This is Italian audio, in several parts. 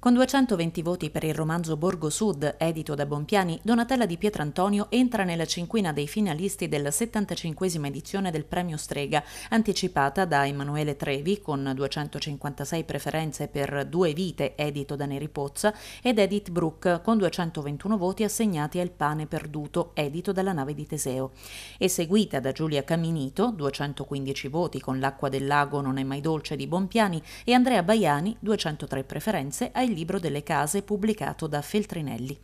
Con 220 voti per il romanzo Borgo Sud, edito da Bompiani, Donatella di Pietrantonio entra nella cinquina dei finalisti della 75 edizione del Premio Strega, anticipata da Emanuele Trevi con 256 preferenze per Due Vite, edito da Neri Pozza, ed Edith Brooke con 221 voti assegnati al Pane Perduto, edito dalla nave di Teseo. E seguita da Giulia Caminito, 215 voti con L'acqua del lago non è mai dolce di Bompiani, e Andrea Baiani, 203 preferenze ai il libro delle case pubblicato da Feltrinelli.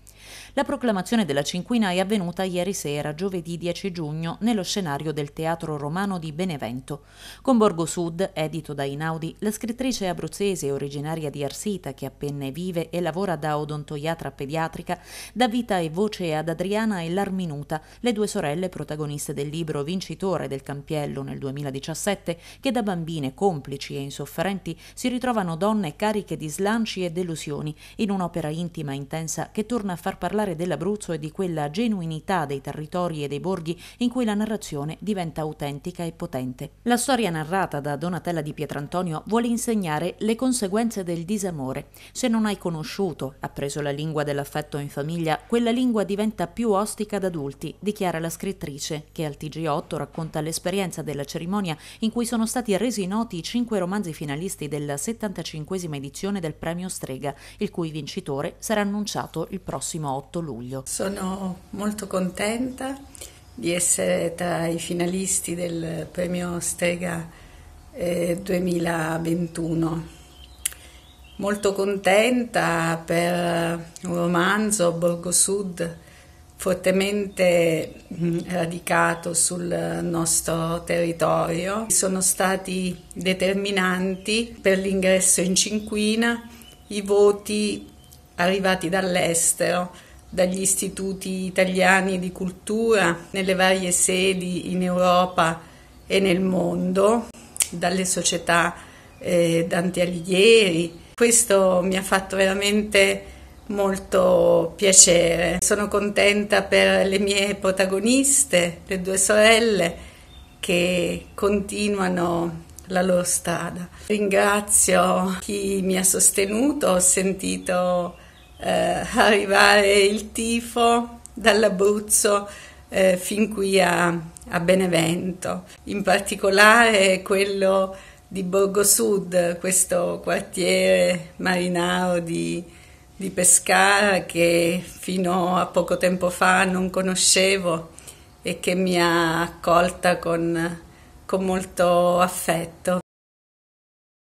La proclamazione della cinquina è avvenuta ieri sera, giovedì 10 giugno, nello scenario del Teatro Romano di Benevento. Con Borgo Sud, edito da Inaudi, la scrittrice abruzzese originaria di Arsita, che appena vive e lavora da odontoiatra pediatrica, dà vita e voce ad Adriana e Larminuta, le due sorelle protagoniste del libro vincitore del Campiello nel 2017, che da bambine complici e insofferenti si ritrovano donne cariche di slanci e delusioni in un'opera intima e intensa che torna a far parlare dell'Abruzzo e di quella genuinità dei territori e dei borghi in cui la narrazione diventa autentica e potente. La storia narrata da Donatella di Pietrantonio vuole insegnare le conseguenze del disamore. Se non hai conosciuto, appreso la lingua dell'affetto in famiglia, quella lingua diventa più ostica ad adulti, dichiara la scrittrice, che al TG8 racconta l'esperienza della cerimonia in cui sono stati resi noti i cinque romanzi finalisti della 75 edizione del premio Strega, il cui vincitore sarà annunciato il prossimo prossimo 8 luglio. Sono molto contenta di essere tra i finalisti del premio Strega eh, 2021. Molto contenta per un romanzo, Borgo Sud, fortemente mm, radicato sul nostro territorio. Sono stati determinanti per l'ingresso in Cinquina i voti arrivati dall'estero, dagli istituti italiani di cultura, nelle varie sedi in Europa e nel mondo, dalle società eh, Dante Alighieri. Questo mi ha fatto veramente molto piacere. Sono contenta per le mie protagoniste, le due sorelle, che continuano la loro strada. Ringrazio chi mi ha sostenuto, ho sentito eh, arrivare il tifo dall'Abruzzo eh, fin qui a, a, Benevento, in particolare quello di Borgo Sud, questo quartiere marinaro di, di Pescara che fino a poco tempo fa non conoscevo e che mi ha accolta con, con molto affetto.